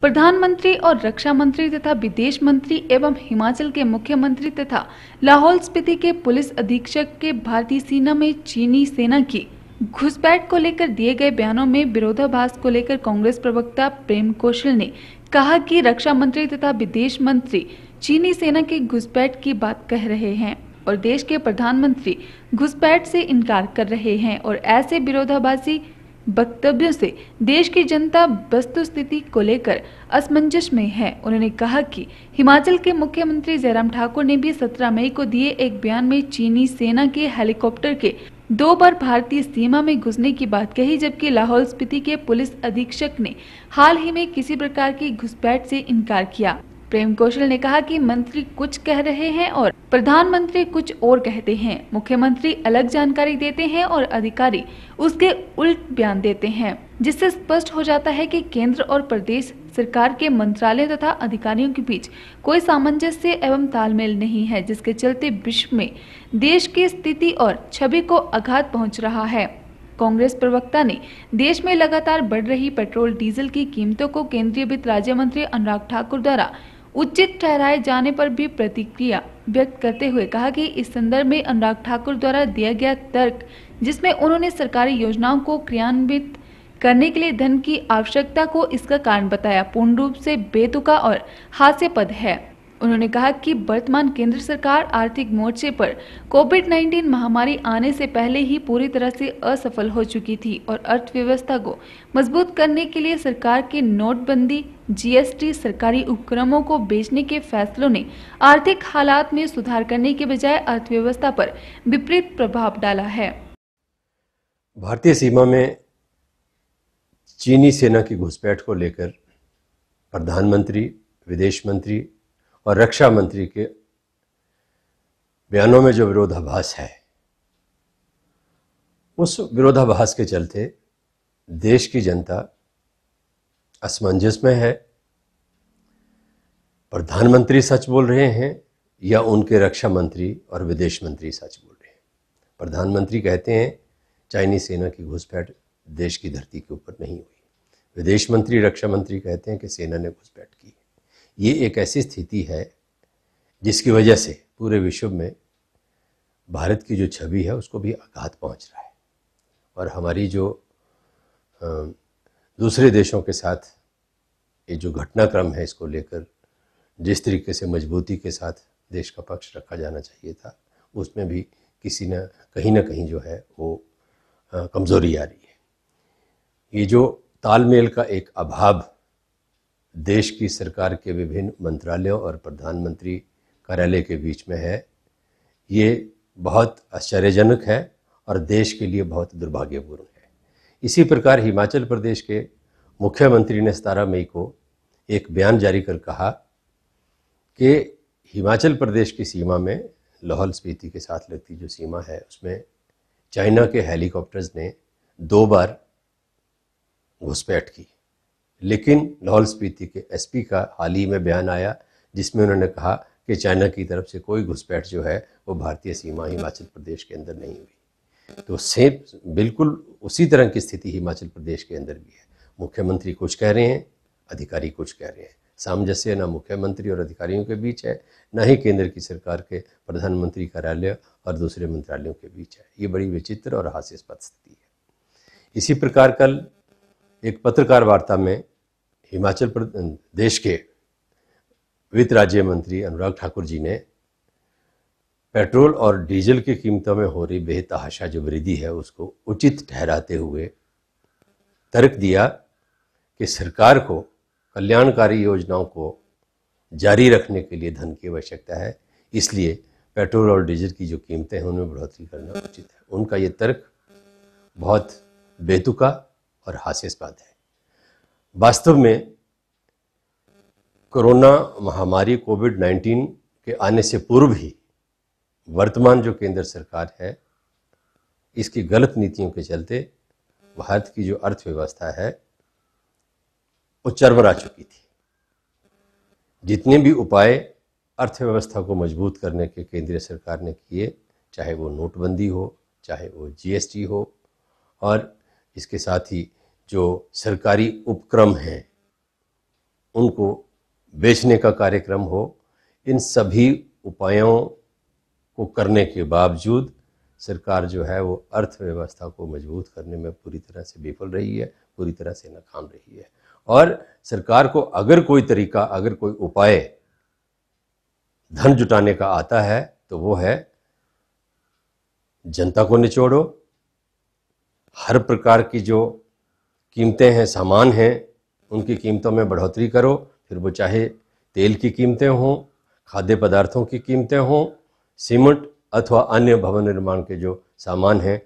प्रधानमंत्री और रक्षा मंत्री तथा विदेश मंत्री एवं हिमाचल के मुख्यमंत्री तथा लाहौल स्पीति के पुलिस अधीक्षक के भारतीय सेना में चीनी सेना की घुसपैठ को लेकर दिए गए बयानों में विरोधाभास को लेकर कांग्रेस प्रवक्ता प्रेम कौशल ने कहा कि रक्षा मंत्री तथा विदेश मंत्री चीनी सेना के घुसपैठ की बात कह रहे हैं और देश के प्रधानमंत्री घुसपैठ से इनकार कर रहे हैं और ऐसे विरोधाभासी वक्तव्यों से देश की जनता वस्तु स्थिति को लेकर असमंजस में है उन्होंने कहा कि हिमाचल के मुख्यमंत्री जयराम ठाकुर ने भी 17 मई को दिए एक बयान में चीनी सेना के हेलीकॉप्टर के दो बार भारतीय सीमा में घुसने की बात कही जबकि लाहौल स्पीति के पुलिस अधीक्षक ने हाल ही में किसी प्रकार की घुसपैठ से इनकार किया प्रेम कौशल ने कहा कि मंत्री कुछ कह रहे हैं और प्रधानमंत्री कुछ और कहते हैं मुख्यमंत्री अलग जानकारी देते हैं और अधिकारी उसके उल्ट बयान देते हैं जिससे स्पष्ट हो जाता है कि केंद्र और प्रदेश सरकार के मंत्रालय तथा अधिकारियों के बीच कोई सामंजस्य एवं तालमेल नहीं है जिसके चलते विश्व में देश की स्थिति और छवि को आघात पहुँच रहा है कांग्रेस प्रवक्ता ने देश में लगातार बढ़ रही पेट्रोल डीजल की कीमतों को केंद्रीय वित्त राज्य मंत्री अनुराग ठाकुर द्वारा उचित ठहराए जाने पर भी प्रतिक्रिया व्यक्त करते हुए कहा कि इस संदर्भ में अनुराग ठाकुर द्वारा दिया गया तर्क जिसमें उन्होंने सरकारी योजनाओं को क्रियान्वित करने के लिए धन की आवश्यकता को इसका कारण बताया पूर्ण रूप से बेतुका और हास्यपद है उन्होंने कहा कि वर्तमान केंद्र सरकार आर्थिक मोर्चे पर कोविड 19 महामारी आने से पहले ही पूरी तरह से असफल हो चुकी थी और अर्थव्यवस्था को मजबूत करने के लिए सरकार के नोटबंदी जीएसटी सरकारी उपक्रमों को बेचने के फैसलों ने आर्थिक हालात में सुधार करने के बजाय अर्थव्यवस्था पर विपरीत प्रभाव डाला है भारतीय सीमा में चीनी सेना की घुसपैठ को लेकर प्रधानमंत्री विदेश मंत्री और रक्षा मंत्री के बयानों में जो विरोधाभास है उस विरोधाभास के चलते देश की जनता असमंजस में है प्रधानमंत्री सच बोल रहे हैं या उनके रक्षा मंत्री और विदेश मंत्री सच बोल रहे हैं प्रधानमंत्री कहते हैं चाइनीज सेना की घुसपैठ देश की धरती के ऊपर नहीं हुई विदेश मंत्री रक्षा मंत्री कहते हैं कि सेना ने घुसपैठ की ये एक ऐसी स्थिति है जिसकी वजह से पूरे विश्व में भारत की जो छवि है उसको भी आघात पहुंच रहा है और हमारी जो दूसरे देशों के साथ ये जो घटनाक्रम है इसको लेकर जिस तरीके से मजबूती के साथ देश का पक्ष रखा जाना चाहिए था उसमें भी किसी न कहीं ना कहीं जो है वो कमज़ोरी आ रही है ये जो तालमेल का एक अभाव देश की सरकार के विभिन्न मंत्रालयों और प्रधानमंत्री कार्यालय के बीच में है ये बहुत आश्चर्यजनक है और देश के लिए बहुत दुर्भाग्यपूर्ण है इसी प्रकार हिमाचल प्रदेश के मुख्यमंत्री ने सतारह मई को एक बयान जारी कर कहा कि हिमाचल प्रदेश की सीमा में लाहौल स्पीति के साथ लगती जो सीमा है उसमें चाइना के हेलीकॉप्टर्स ने दो बार घुसपैठ की लेकिन लाहौल स्पीति के एसपी का हाल ही में बयान आया जिसमें उन्होंने कहा कि चाइना की तरफ से कोई घुसपैठ जो है वो भारतीय सीमा हिमाचल प्रदेश के अंदर नहीं हुई तो सेम बिल्कुल उसी तरह की स्थिति हिमाचल प्रदेश के अंदर भी है मुख्यमंत्री कुछ कह रहे हैं अधिकारी कुछ कह रहे हैं सामंजस्य ना मुख्यमंत्री और अधिकारियों के बीच है ना ही केंद्र की सरकार के प्रधानमंत्री कार्यालय और दूसरे मंत्रालयों के बीच है ये बड़ी विचित्र और हास्यास्पद स्थिति है इसी प्रकार कल एक पत्रकार वार्ता में हिमाचल प्रदेश अं, के वित्त राज्य मंत्री अनुराग ठाकुर जी ने पेट्रोल और डीजल की कीमतों में हो रही बेतहाशा जो वृद्धि है उसको उचित ठहराते हुए तर्क दिया कि सरकार को कल्याणकारी योजनाओं को जारी रखने के लिए धन की आवश्यकता है इसलिए पेट्रोल और डीजल की जो कीमतें हैं उनमें बढ़ोतरी करना उचित है उनका ये तर्क बहुत बेतुका और हास्यास्पद है वास्तव में कोरोना महामारी कोविड 19 के आने से पूर्व ही वर्तमान जो केंद्र सरकार है इसकी गलत नीतियों के चलते भारत की जो अर्थव्यवस्था है वो चरमरा चुकी थी जितने भी उपाय अर्थव्यवस्था को मजबूत करने के केंद्रीय सरकार ने किए चाहे वो नोटबंदी हो चाहे वो जीएसटी हो और इसके साथ ही जो सरकारी उपक्रम हैं उनको बेचने का कार्यक्रम हो इन सभी उपायों को करने के बावजूद सरकार जो है वो अर्थव्यवस्था को मजबूत करने में पूरी तरह से विफल रही है पूरी तरह से नाकाम रही है और सरकार को अगर कोई तरीका अगर कोई उपाय धन जुटाने का आता है तो वो है जनता को निचोड़ो हर प्रकार की जो कीमतें हैं सामान हैं उनकी कीमतों में बढ़ोतरी करो फिर वो चाहे तेल की कीमतें हों खाद्य पदार्थों की कीमतें हों सीमेंट अथवा अन्य भवन निर्माण के जो सामान हैं